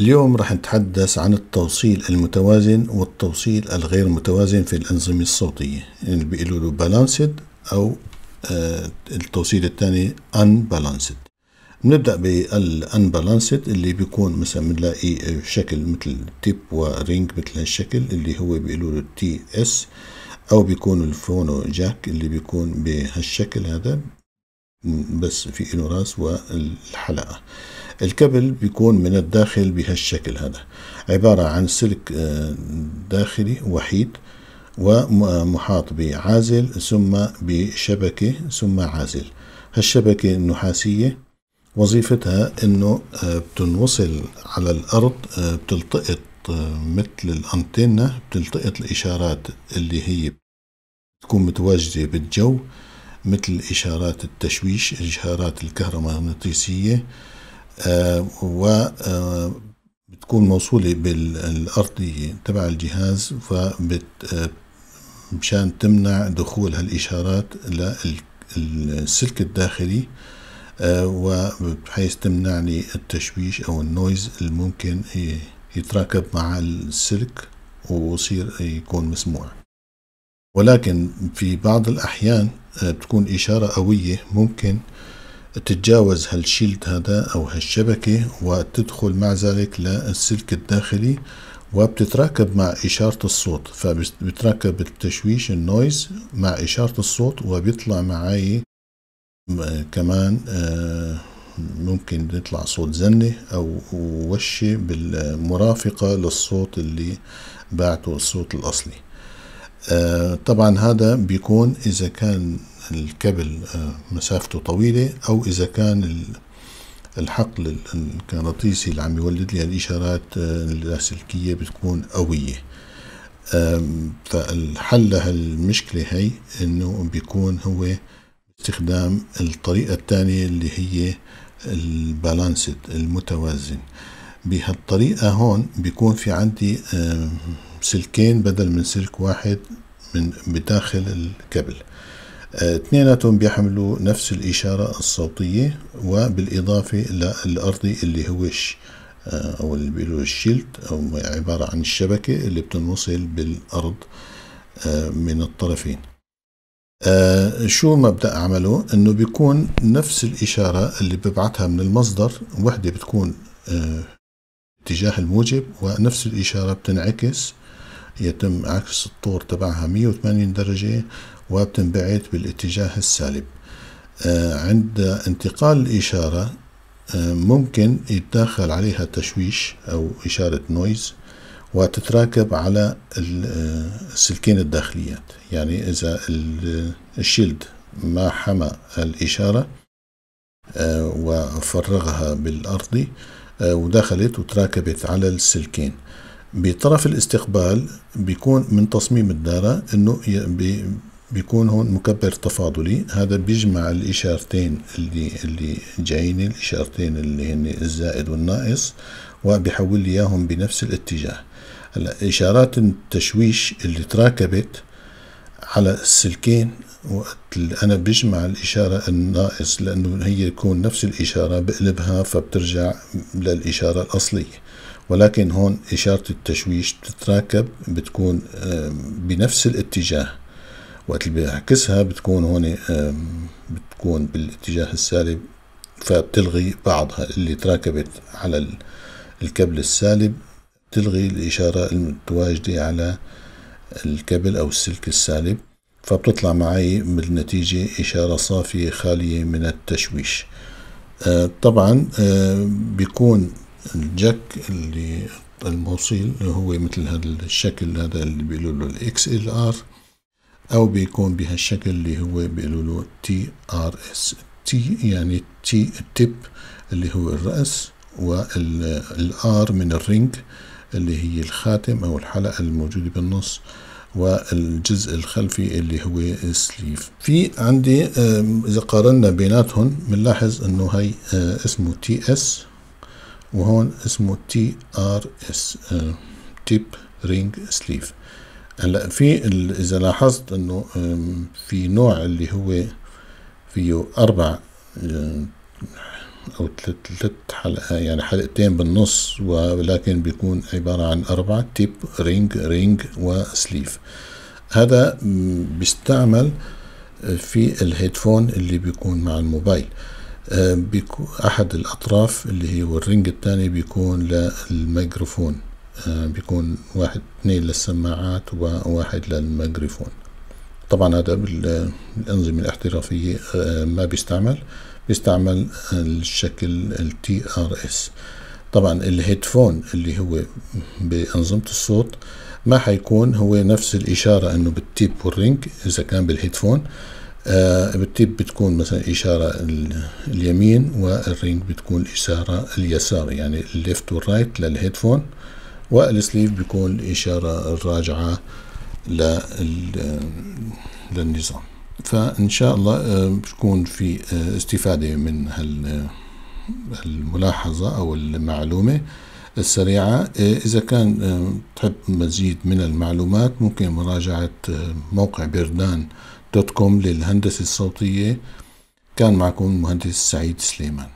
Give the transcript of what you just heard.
اليوم راح نتحدث عن التوصيل المتوازن والتوصيل الغير متوازن في الأنظمة الصوتية يعني اللي بيقولوا له بالانسد أو آه، التوصيل الثاني unbalanced بنبدأ بالانبالانسد اللي بيكون مثلا بنلاقي شكل مثل تيب ورينج مثل هالشكل اللي هو بيقولوا له تي اس أو بيكون الفونو جاك اللي بيكون بهالشكل هذا بس في له راس والحلقة الكبل بيكون من الداخل بهالشكل هذا عبارة عن سلك آه، داخلي وحيد ومحاط بعازل ثم بشبكة ثم عازل هالشبكة النحاسية وظيفتها انه آه، بتنوصل على الارض آه، بتلتقط مثل الانتنة بتلتقط الاشارات اللي هي تكون متواجدة بالجو مثل إشارات التشويش إشارات الكهرومغناطيسية آه، و آه، بتكون موصولة بالأرضية تبع الجهاز فبت مشان تمنع دخول هالإشارات للسلك الداخلي آه، وبحيث تمنع لي التشويش أو النويز الممكن يتراكب مع السلك ويصير يكون مسموع ولكن في بعض الأحيان بتكون آه، إشارة قوية ممكن تتجاوز هالشيلد هذا أو هالشبكة وتدخل مع ذلك للسلك الداخلي وبتتراكب مع إشارة الصوت فبتراكب التشويش النويز مع إشارة الصوت وبيطلع معي كمان آه، ممكن يطلع صوت زنة أو وشة بالمرافقة للصوت اللي بعته الصوت الأصلي آه، طبعا هذا بيكون إذا كان الكابل آه، مسافته طويلة أو إذا كان الحقل الكراطيسي اللي عم يولد لي الإشارات آه، اللاسلكية بتكون قوية فالحل لهالمشكلة هي إنه بيكون هو استخدام الطريقة الثانية اللي هي البالانسد المتوازن بهالطريقة هون بيكون في عندي سلكين بدل من سلك واحد من بداخل الكابل آه، اثنيناتهم بيحملوا نفس الإشارة الصوتية وبالإضافة للأرضي اللي هو الش آه، أو اللي بيقولوا الشيلت أو عبارة عن الشبكة اللي بتنوصل بالأرض آه، من الطرفين آه شو مبدأ عمله انه بيكون نفس الاشارة اللي ببعتها من المصدر وحدة بتكون آه اتجاه الموجب ونفس الاشارة بتنعكس يتم عكس الطور تبعها 180 درجة وبتنبعث بالاتجاه السالب آه، عند انتقال الإشارة آه، ممكن يتدخل عليها تشويش أو إشارة نويز وتتراكب على آه، السلكين الداخليات يعني إذا الشيلد ما حمى الإشارة وفرغها بالأرضي ودخلت وتراكبت على السلكين بطرف الاستقبال بيكون من تصميم الدارة انه بيكون هون مكبر تفاضلي هذا بيجمع الاشارتين اللي اللي جايين الاشارتين اللي هن الزائد والناقص وبيحول لي اياهم بنفس الاتجاه هلا اشارات التشويش اللي تراكبت على السلكين وقت انا بجمع الاشاره الناقص لانه هي يكون نفس الاشاره بقلبها فبترجع للاشاره الاصليه ولكن هون إشارة التشويش بتتراكب بتكون بنفس الاتجاه وقت اللي بعكسها بتكون هون بتكون بالاتجاه السالب فبتلغي بعضها اللي تراكبت على الكبل السالب تلغي الإشارة المتواجدة على الكبل أو السلك السالب فبتطلع معي بالنتيجة إشارة صافية خالية من التشويش آه، طبعا آه، بيكون الجاك اللي الموصيل هو مثل هذا الشكل هذا اللي بيقولوا له الاكس ال ار او بيكون بهالشكل اللي هو بيقولوا له تي ار اس تي يعني تي التب اللي هو الراس والار من الرينج اللي هي الخاتم او الحلقه الموجوده بالنص والجزء الخلفي اللي هو السليف في عندي اذا قارنا بيناتهم بنلاحظ انه هي آه، اسمه تي اس وهون اسمه تي ار اس تيب رينج سليف هلا في اذا لاحظت انه في نوع اللي هو فيه اربع او ثلاث حلقة يعني حلقتين بالنص ولكن بيكون عبارة عن اربع تيب رينج رينج وسليف هذا بيستعمل في الهيدفون اللي بيكون مع الموبايل آه، أحد الأطراف اللي هو الرنج الثاني بيكون للميكروفون آه، بيكون واحد اثنين للسماعات وواحد للميكروفون طبعا هذا بالأنظمة الاحترافية آه، ما بيستعمل بيستعمل الشكل ال TRS طبعا الهيدفون اللي هو بأنظمة الصوت ما حيكون هو نفس الإشارة إنه بالتيب والرنج إذا كان بالهيدفون بالتيب آه، بتكون مثلا إشارة اليمين والرينج بتكون إشارة اليسار يعني الليفت والرايت للهيدفون والسليف بيكون إشارة الراجعة للنظام فإن شاء الله آه، بتكون في آه، استفادة من هالملاحظة أو المعلومة السريعة إذا كان تحب مزيد من المعلومات ممكن مراجعة موقع بردان دوت كوم للهندسة الصوتية كان معكم المهندس سعيد سليمان